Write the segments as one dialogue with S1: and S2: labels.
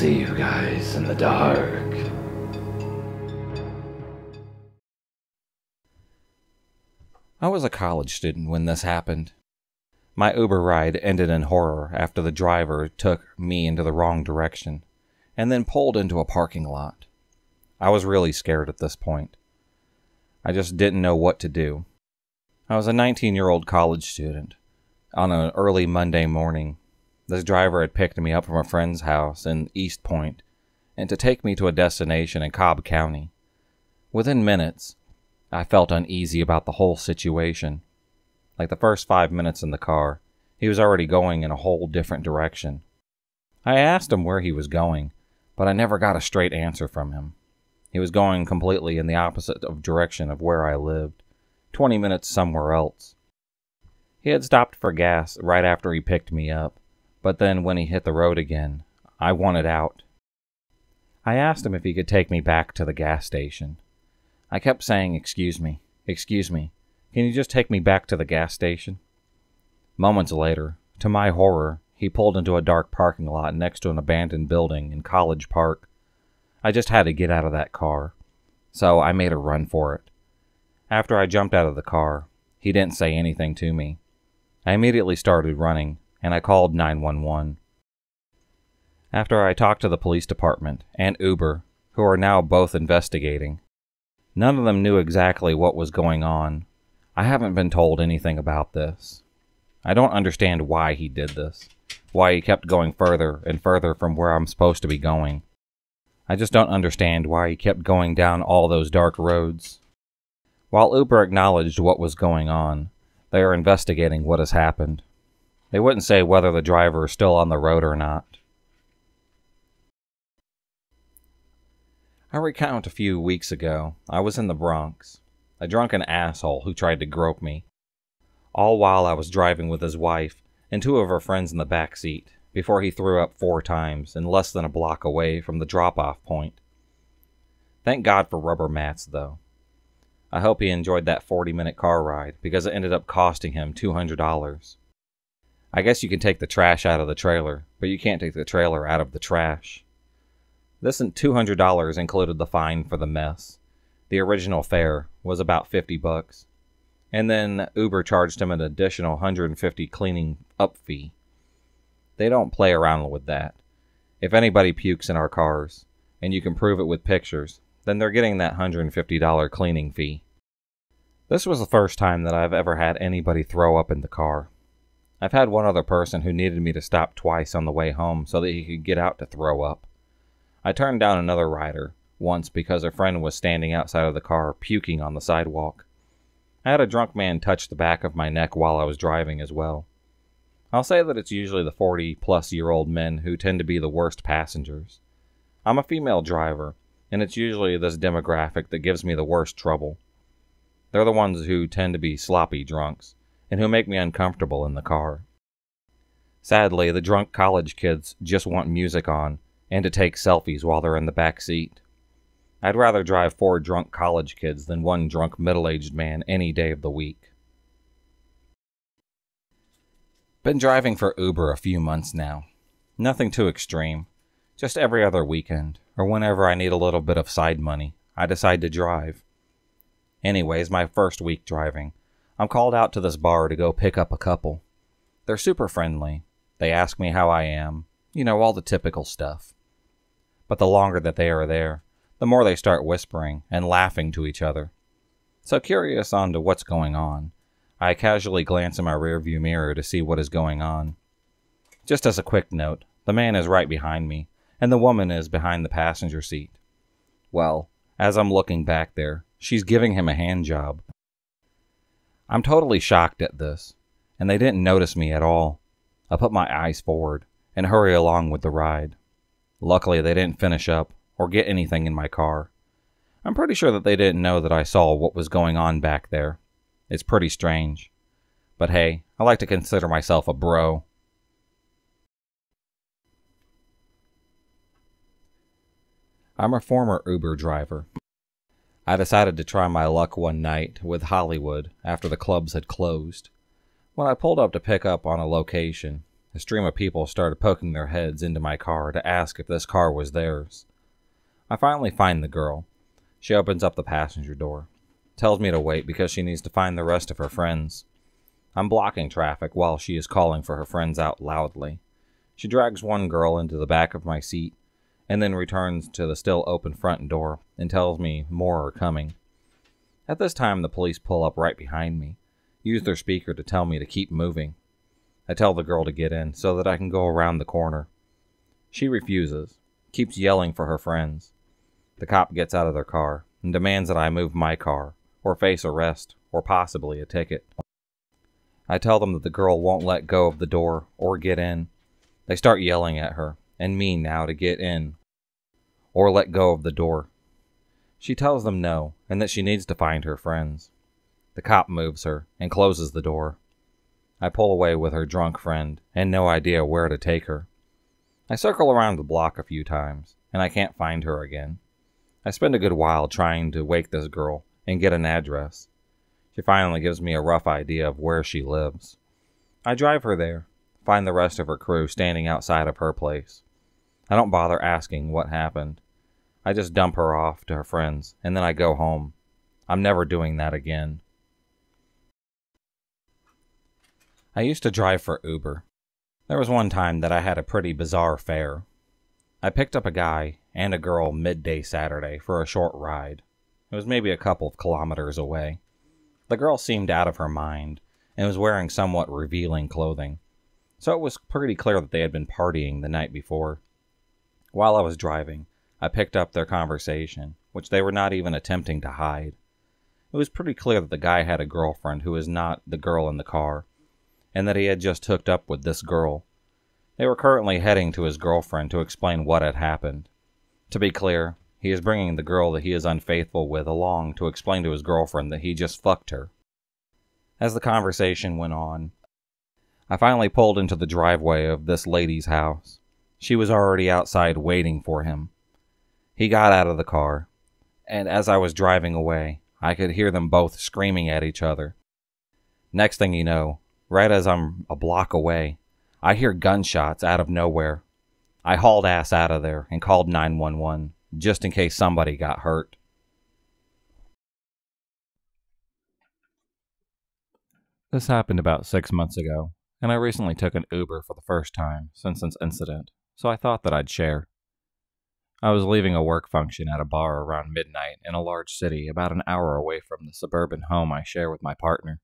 S1: see you guys in the dark. I was a college student when this happened. My Uber ride ended in horror after the driver took me into the wrong direction and then pulled into a parking lot. I was really scared at this point. I just didn't know what to do. I was a 19 year old college student on an early Monday morning this driver had picked me up from a friend's house in East Point and to take me to a destination in Cobb County. Within minutes, I felt uneasy about the whole situation. Like the first five minutes in the car, he was already going in a whole different direction. I asked him where he was going, but I never got a straight answer from him. He was going completely in the opposite of direction of where I lived, 20 minutes somewhere else. He had stopped for gas right after he picked me up, but then when he hit the road again, I wanted out. I asked him if he could take me back to the gas station. I kept saying, Excuse me, excuse me, can you just take me back to the gas station? Moments later, to my horror, he pulled into a dark parking lot next to an abandoned building in College Park. I just had to get out of that car, so I made a run for it. After I jumped out of the car, he didn't say anything to me. I immediately started running, and I called 911. After I talked to the police department and Uber, who are now both investigating, none of them knew exactly what was going on. I haven't been told anything about this. I don't understand why he did this, why he kept going further and further from where I'm supposed to be going. I just don't understand why he kept going down all those dark roads. While Uber acknowledged what was going on, they are investigating what has happened. They wouldn't say whether the driver is still on the road or not. I recount a few weeks ago, I was in the Bronx, a drunken asshole who tried to grope me, all while I was driving with his wife and two of her friends in the back seat, before he threw up four times and less than a block away from the drop off point. Thank God for rubber mats, though. I hope he enjoyed that 40 minute car ride because it ended up costing him $200. I guess you can take the trash out of the trailer, but you can't take the trailer out of the trash. This $200 included the fine for the mess. The original fare was about 50 bucks. And then Uber charged him an additional 150 cleaning up fee. They don't play around with that. If anybody pukes in our cars, and you can prove it with pictures, then they're getting that $150 cleaning fee. This was the first time that I've ever had anybody throw up in the car. I've had one other person who needed me to stop twice on the way home so that he could get out to throw up. I turned down another rider once because a friend was standing outside of the car puking on the sidewalk. I had a drunk man touch the back of my neck while I was driving as well. I'll say that it's usually the 40 plus year old men who tend to be the worst passengers. I'm a female driver, and it's usually this demographic that gives me the worst trouble. They're the ones who tend to be sloppy drunks and who make me uncomfortable in the car. Sadly, the drunk college kids just want music on and to take selfies while they're in the back seat. I'd rather drive four drunk college kids than one drunk middle aged man any day of the week. Been driving for Uber a few months now. Nothing too extreme. Just every other weekend, or whenever I need a little bit of side money, I decide to drive. Anyways, my first week driving, I'm called out to this bar to go pick up a couple. They're super friendly. They ask me how I am. You know, all the typical stuff. But the longer that they are there, the more they start whispering and laughing to each other. So curious on to what's going on, I casually glance in my rearview mirror to see what is going on. Just as a quick note, the man is right behind me, and the woman is behind the passenger seat. Well, as I'm looking back there, she's giving him a hand job, I'm totally shocked at this, and they didn't notice me at all. I put my eyes forward and hurry along with the ride. Luckily, they didn't finish up or get anything in my car. I'm pretty sure that they didn't know that I saw what was going on back there. It's pretty strange. But hey, I like to consider myself a bro. I'm a former Uber driver, I decided to try my luck one night with Hollywood after the clubs had closed. When I pulled up to pick up on a location, a stream of people started poking their heads into my car to ask if this car was theirs. I finally find the girl. She opens up the passenger door, tells me to wait because she needs to find the rest of her friends. I'm blocking traffic while she is calling for her friends out loudly. She drags one girl into the back of my seat and then returns to the still open front door and tells me more are coming. At this time, the police pull up right behind me, use their speaker to tell me to keep moving. I tell the girl to get in so that I can go around the corner. She refuses, keeps yelling for her friends. The cop gets out of their car and demands that I move my car, or face arrest, or possibly a ticket. I tell them that the girl won't let go of the door or get in. They start yelling at her and me now to get in or let go of the door. She tells them no, and that she needs to find her friends. The cop moves her and closes the door. I pull away with her drunk friend and no idea where to take her. I circle around the block a few times, and I can't find her again. I spend a good while trying to wake this girl and get an address. She finally gives me a rough idea of where she lives. I drive her there, find the rest of her crew standing outside of her place. I don't bother asking what happened. I just dump her off to her friends, and then I go home. I'm never doing that again. I used to drive for Uber. There was one time that I had a pretty bizarre fare. I picked up a guy and a girl midday Saturday for a short ride. It was maybe a couple of kilometers away. The girl seemed out of her mind and was wearing somewhat revealing clothing, so it was pretty clear that they had been partying the night before. While I was driving, I picked up their conversation, which they were not even attempting to hide. It was pretty clear that the guy had a girlfriend who was not the girl in the car, and that he had just hooked up with this girl. They were currently heading to his girlfriend to explain what had happened. To be clear, he is bringing the girl that he is unfaithful with along to explain to his girlfriend that he just fucked her. As the conversation went on, I finally pulled into the driveway of this lady's house. She was already outside waiting for him. He got out of the car, and as I was driving away, I could hear them both screaming at each other. Next thing you know, right as I'm a block away, I hear gunshots out of nowhere. I hauled ass out of there and called 911 just in case somebody got hurt. This happened about six months ago, and I recently took an Uber for the first time since this incident so I thought that I'd share. I was leaving a work function at a bar around midnight in a large city about an hour away from the suburban home I share with my partner.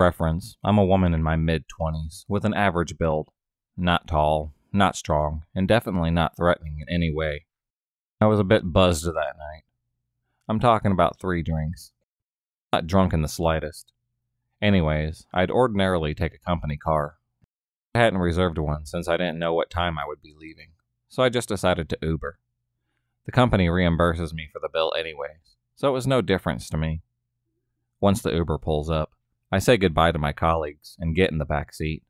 S1: Reference I'm a woman in my mid 20s with an average build. Not tall, not strong, and definitely not threatening in any way. I was a bit buzzed that night. I'm talking about three drinks. Not drunk in the slightest. Anyways, I'd ordinarily take a company car, I hadn't reserved one since I didn't know what time I would be leaving, so I just decided to Uber. The company reimburses me for the bill anyways, so it was no difference to me. Once the Uber pulls up, I say goodbye to my colleagues and get in the back seat.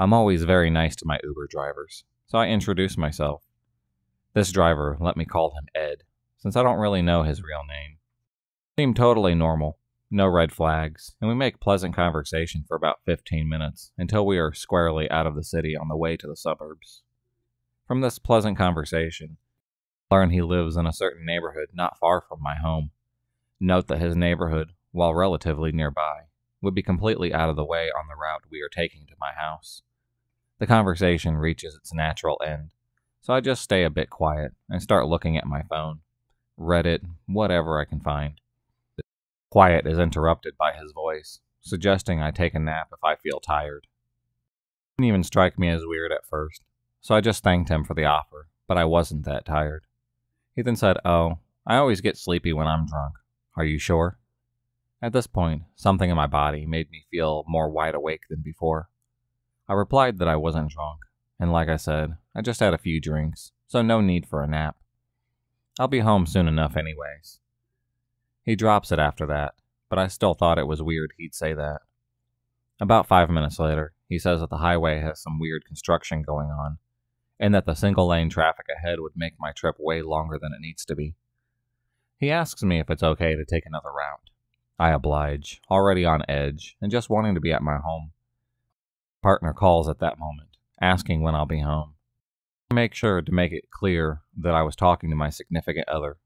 S1: I'm always very nice to my Uber drivers, so I introduce myself. This driver let me call him Ed, since I don't really know his real name. Seemed totally normal, no red flags, and we make pleasant conversation for about 15 minutes until we are squarely out of the city on the way to the suburbs. From this pleasant conversation, I learn he lives in a certain neighborhood not far from my home. Note that his neighborhood, while relatively nearby, would be completely out of the way on the route we are taking to my house. The conversation reaches its natural end, so I just stay a bit quiet and start looking at my phone, Reddit, whatever I can find. Quiet is interrupted by his voice, suggesting I take a nap if I feel tired. It didn't even strike me as weird at first, so I just thanked him for the offer, but I wasn't that tired. He then said, Oh, I always get sleepy when I'm drunk. Are you sure? At this point, something in my body made me feel more wide awake than before. I replied that I wasn't drunk, and like I said, I just had a few drinks, so no need for a nap. I'll be home soon enough, anyways, he drops it after that, but I still thought it was weird he'd say that. About five minutes later, he says that the highway has some weird construction going on, and that the single lane traffic ahead would make my trip way longer than it needs to be. He asks me if it's okay to take another route. I oblige, already on edge, and just wanting to be at my home. Partner calls at that moment, asking when I'll be home. I make sure to make it clear that I was talking to my significant other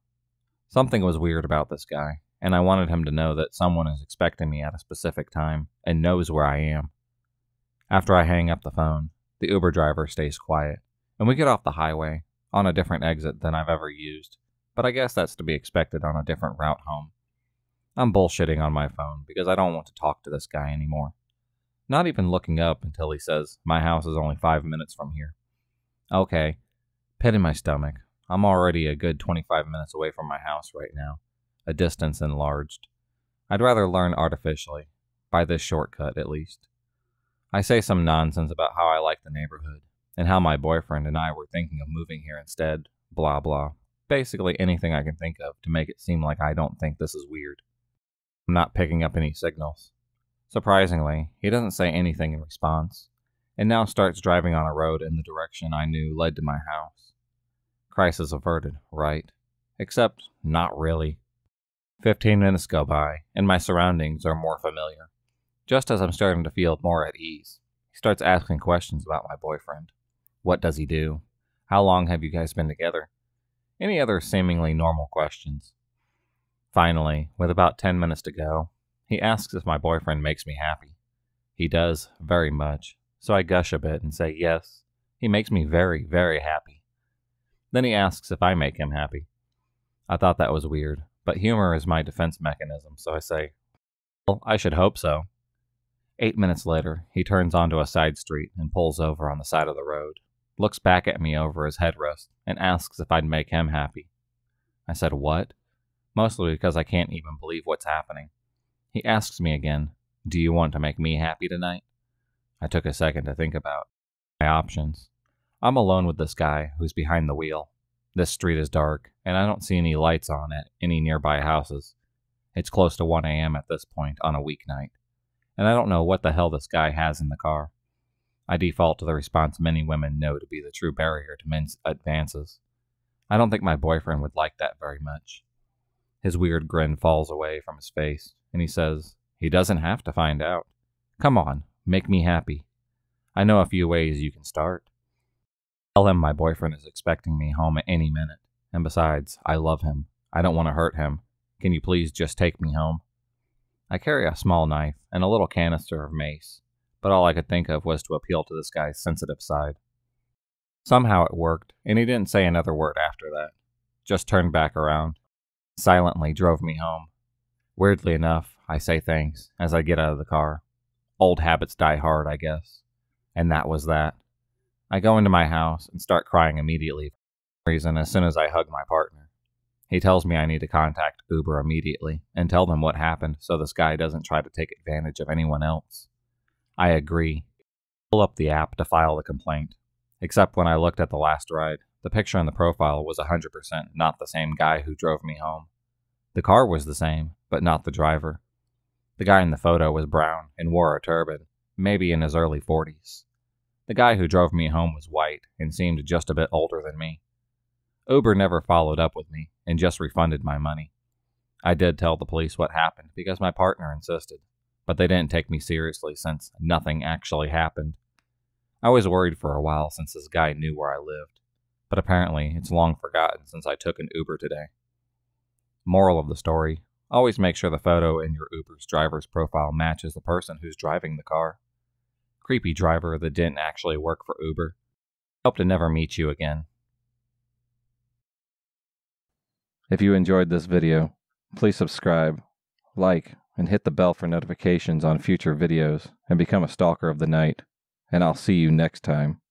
S1: Something was weird about this guy, and I wanted him to know that someone is expecting me at a specific time and knows where I am. After I hang up the phone, the Uber driver stays quiet, and we get off the highway, on a different exit than I've ever used, but I guess that's to be expected on a different route home. I'm bullshitting on my phone because I don't want to talk to this guy anymore. Not even looking up until he says, My house is only five minutes from here. Okay. Pit in my stomach, I'm already a good 25 minutes away from my house right now, a distance enlarged. I'd rather learn artificially, by this shortcut at least. I say some nonsense about how I like the neighborhood, and how my boyfriend and I were thinking of moving here instead, blah blah. Basically anything I can think of to make it seem like I don't think this is weird. I'm not picking up any signals. Surprisingly, he doesn't say anything in response, and now starts driving on a road in the direction I knew led to my house. Crisis averted, right? Except, not really. Fifteen minutes go by, and my surroundings are more familiar. Just as I'm starting to feel more at ease, he starts asking questions about my boyfriend. What does he do? How long have you guys been together? Any other seemingly normal questions. Finally, with about 10 minutes to go, he asks if my boyfriend makes me happy. He does, very much, so I gush a bit and say yes, he makes me very, very happy. Then he asks if I make him happy. I thought that was weird, but humor is my defense mechanism, so I say, Well, I should hope so. Eight minutes later, he turns onto a side street and pulls over on the side of the road, looks back at me over his headrest, and asks if I'd make him happy. I said, What? Mostly because I can't even believe what's happening. He asks me again, Do you want to make me happy tonight? I took a second to think about my options. I'm alone with this guy who's behind the wheel. This street is dark, and I don't see any lights on at any nearby houses. It's close to 1 a.m. at this point on a weeknight, and I don't know what the hell this guy has in the car. I default to the response many women know to be the true barrier to men's advances. I don't think my boyfriend would like that very much. His weird grin falls away from his face, and he says, He doesn't have to find out. Come on, make me happy. I know a few ways you can start. Tell him my boyfriend is expecting me home at any minute. And besides, I love him. I don't want to hurt him. Can you please just take me home? I carry a small knife and a little canister of mace, but all I could think of was to appeal to this guy's sensitive side. Somehow it worked, and he didn't say another word after that. Just turned back around, silently drove me home. Weirdly enough, I say thanks as I get out of the car. Old habits die hard, I guess. And that was that. I go into my house and start crying immediately for reason as soon as I hug my partner. He tells me I need to contact Uber immediately and tell them what happened so this guy doesn't try to take advantage of anyone else. I agree. Pull up the app to file the complaint. Except when I looked at the last ride, the picture in the profile was 100% not the same guy who drove me home. The car was the same, but not the driver. The guy in the photo was brown and wore a turban, maybe in his early 40s. The guy who drove me home was white and seemed just a bit older than me. Uber never followed up with me and just refunded my money. I did tell the police what happened because my partner insisted, but they didn't take me seriously since nothing actually happened. I was worried for a while since this guy knew where I lived, but apparently it's long forgotten since I took an Uber today. Moral of the story always make sure the photo in your Uber's driver's profile matches the person who's driving the car creepy driver that didn't actually work for Uber. Hope to never meet you again. If you enjoyed this video, please subscribe, like, and hit the bell for notifications on future videos and become a stalker of the night. And I'll see you next time.